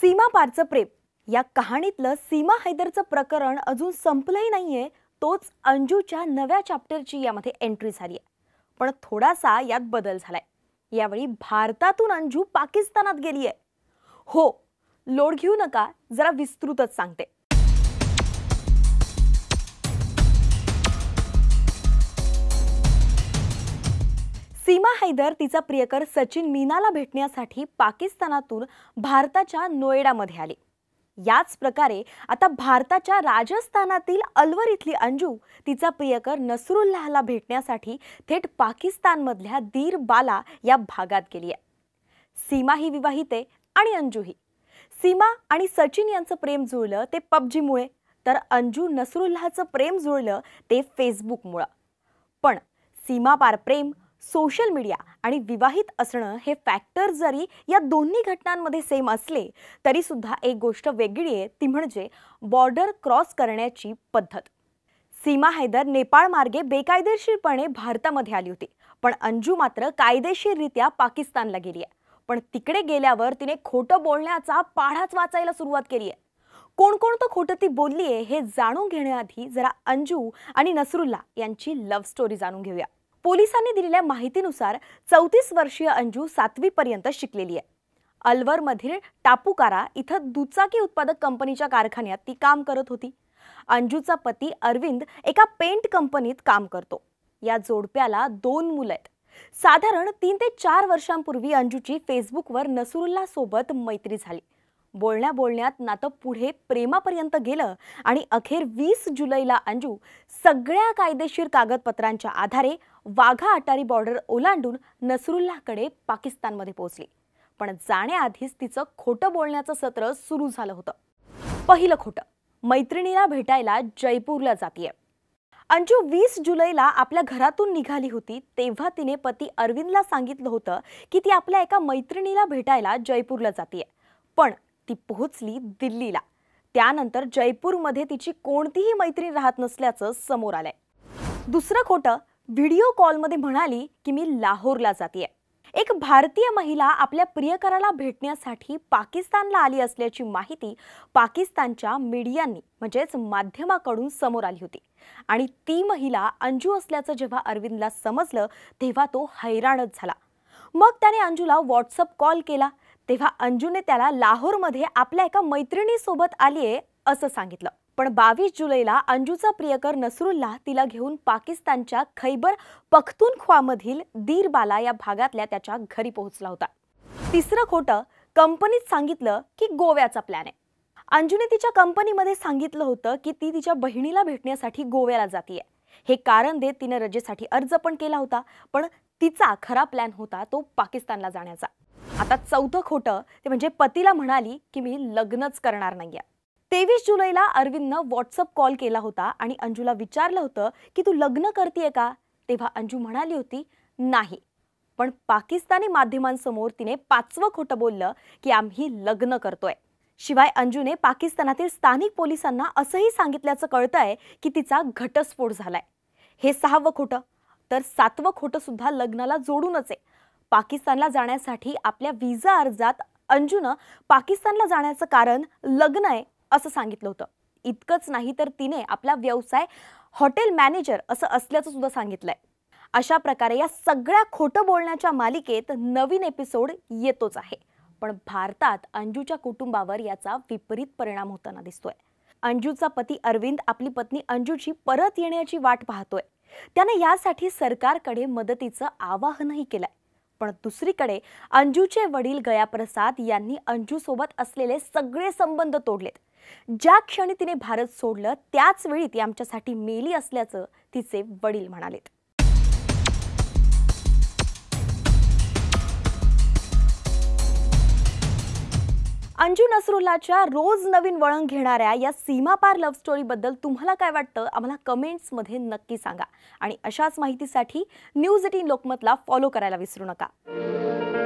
सीमा पारचं प्रेम या कहाणीतलं सीमा हैदरचं प्रकरण अजून संपलंही नाहीये तोच अंजूच्या नव्या चॅप्टरची यामध्ये एंट्री झाली आहे पण थोडासा यात बदल झालाय यावेळी भारतातून अंजू पाकिस्तानात गेली आहे हो लोड घेऊ नका जरा विस्तृतच सांगते सीमा हैदर तिचा प्रियकर सचिन मीनाला भेटण्यासाठी पाकिस्तानातून भारताच्या नोएडामध्ये आले याच प्रकारे आता भारताच्या राजस्थानातील अलवर इथली अंजू तिचा प्रियकर नसरुल्लाहला भेटण्यासाठी थेट पाकिस्तानमधल्या दीर बाला या भागात गेली आहे सीमा ही विवाहिते आणि अंजू ही सीमा आणि सचिन यांचं प्रेम जुळलं ते पबजीमुळे तर अंजू नसरुल्लाचं प्रेम जुळलं ते फेसबुकमुळं पण सीमा पार प्रेम सोशल मीडिया आणि विवाहित असणं हे फॅक्टर जरी या दोन्ही घटनांमध्ये सेम असले तरीसुद्धा एक गोष्ट वेगळी आहे ती म्हणजे बॉर्डर क्रॉस करण्याची पद्धत सीमा हैदर नेपाळ मार्गे बेकायदेशीरपणे भारतामध्ये आली होती पण अंजू मात्र कायदेशीररित्या पाकिस्तानला गेली आहे पण तिकडे गेल्यावर तिने खोटं बोलण्याचा पाढाच वाचायला सुरुवात केली आहे कोण खोटं ती बोलली आहे हे जाणून घेण्याआधी जरा अंजू आणि नसरुल्ला यांची लव्ह स्टोरी जाणून घेऊया पोलिसांनी दिलेल्या माहितीनुसार चौतीस वर्षीय अंजू सातवीपर्यंत शिकलेली आहे अलवरमधील टापूकारा इथं दुचाकी उत्पादक कंपनीच्या कारखान्यात ती काम करत होती अंजूचा पती अरविंद एका पेंट कंपनीत काम करतो या जोडप्याला दोन मुलं आहेत साधारण तीन ते चार वर्षांपूर्वी अंजूची फेसबुकवर नसुरुल्ला सोबत मैत्री झाली बोलण्या बोलण्यात नातं पुढे प्रेमापर्यंत गेलं आणि अखेर वीस जुलैला अंजू सगळ्या कायदेशीर कागदपत्रांच्या आधारे वाघा अटारी बॉर्डर ओलांडून नसरुल्लाकडे पाकिस्तानमध्ये पोहोचली पण जाण्याआधीच तिचं खोटं बोलण्याचं सत्र सुरू झालं होतं पहिलं खोटं मैत्रिणीला भेटायला जयपूरला जातीय अंजू वीस जुलैला आपल्या घरातून निघाली होती तेव्हा तिने पती अरविंदला सांगितलं होतं की ती आपल्या एका मैत्रिणीला भेटायला जयपूरला जातीय पण ती पोहोचली दिल्लीला त्यानंतर जयपूरमध्ये तिची कोणतीही मैत्री राहत नसल्याचं समोर आलंय दुसरं खोटं व्हिडिओ कॉलमध्ये म्हणाली की मी लाहोरला जाते एक भारतीय महिला आपल्या प्रियकराला भेटण्यासाठी पाकिस्तानला आली असल्याची माहिती पाकिस्तानच्या मीडियांनी म्हणजेच माध्यमाकडून समोर आली होती आणि ती महिला अंजू असल्याचं जेव्हा अरविंदला समजलं तेव्हा तो हैराणच झाला मग त्याने अंजूला व्हॉट्सअप कॉल केला तेव्हा अंजूने त्याला लाहोरमध्ये आपल्या एका मैत्रिणीसोबत आली आहे असं सांगितलं पण बावीस जुलैला अंजूचा प्रियकर नसरुल्ला तिला घेऊन पाकिस्तानच्या खैबर पख्तूनख्वामधील दीरबाला या भागातल्या त्याच्या घरी पोहोचला होता तिसरं खोटं कंपनीत सांगितलं की गोव्याचा प्लॅन आहे अंजूने तिच्या कंपनीमध्ये सांगितलं होतं की ती तिच्या बहिणीला भेटण्यासाठी गोव्याला जातीय हे कारण देत तिने रजेसाठी अर्ज पण केला होता पण तिचा खरा प्लॅन होता तो पाकिस्तानला जाण्याचा आता चौथं खोटं ते म्हणजे पतीला म्हणाली की मी लग्नच करणार नाही आहे तेवीस जुलैला अरविंदनं व्हॉट्सअप कॉल केला होता आणि अंजूला विचारलं होतं की तू लग्न करतीये का तेव्हा अंजू म्हणाली होती नाही पण पाकिस्तानी माध्यमांसमोर तिने पाचवं खोटं बोललं की आम्ही लग्न करतोय शिवाय अंजूने पाकिस्तानातील स्थानिक पोलिसांना असंही सांगितल्याचं कळतंय की तिचा घटस्फोट झालाय हे सहावं खोटं तर सातवं खोटं सुद्धा लग्नाला जोडूनच आहे पाकिस्तानला जाण्यासाठी आपल्या व्हिसा अर्जात अंजूनं पाकिस्तानला जाण्याचं कारण लग्न आहे असं सांगितलं होतं इतकंच नाही तर तिने आपला व्यवसाय हॉटेल मॅनेजर असं असल्याचं सुद्धा सांगितलंय अशा प्रकारे या सगळ्या खोटं बोलण्याच्या मालिकेत नवीन एपिसोड येतोच आहे पण भारतात अंजूच्या कुटुंबावर याचा विपरीत परिणाम होताना दिसतोय अंजूचा पती अरविंद आपली पत्नी अंजूची परत येण्याची वाट पाहतोय त्याने यासाठी सरकारकडे मदतीचं आवाहनही केलंय पण दुसरीकडे अंजूचे वडील गयाप्रसाद यांनी अंजूसोबत असलेले सगळे संबंध तोडलेत ज्या क्षणी तिने भारत सोडलं त्याच वेळी ती आमच्यासाठी मेली असल्याचं तिचे वडील म्हणालेत अंजू नसरुल्लाच्या रोज नवीन वळण घेणाऱ्या या सीमापार लव्ह स्टोरीबद्दल तुम्हाला काय वाटतं आम्हाला कमेंट्समध्ये नक्की सांगा आणि अशाच माहितीसाठी न्यूज एटीन लोकमतला फॉलो करायला विसरू नका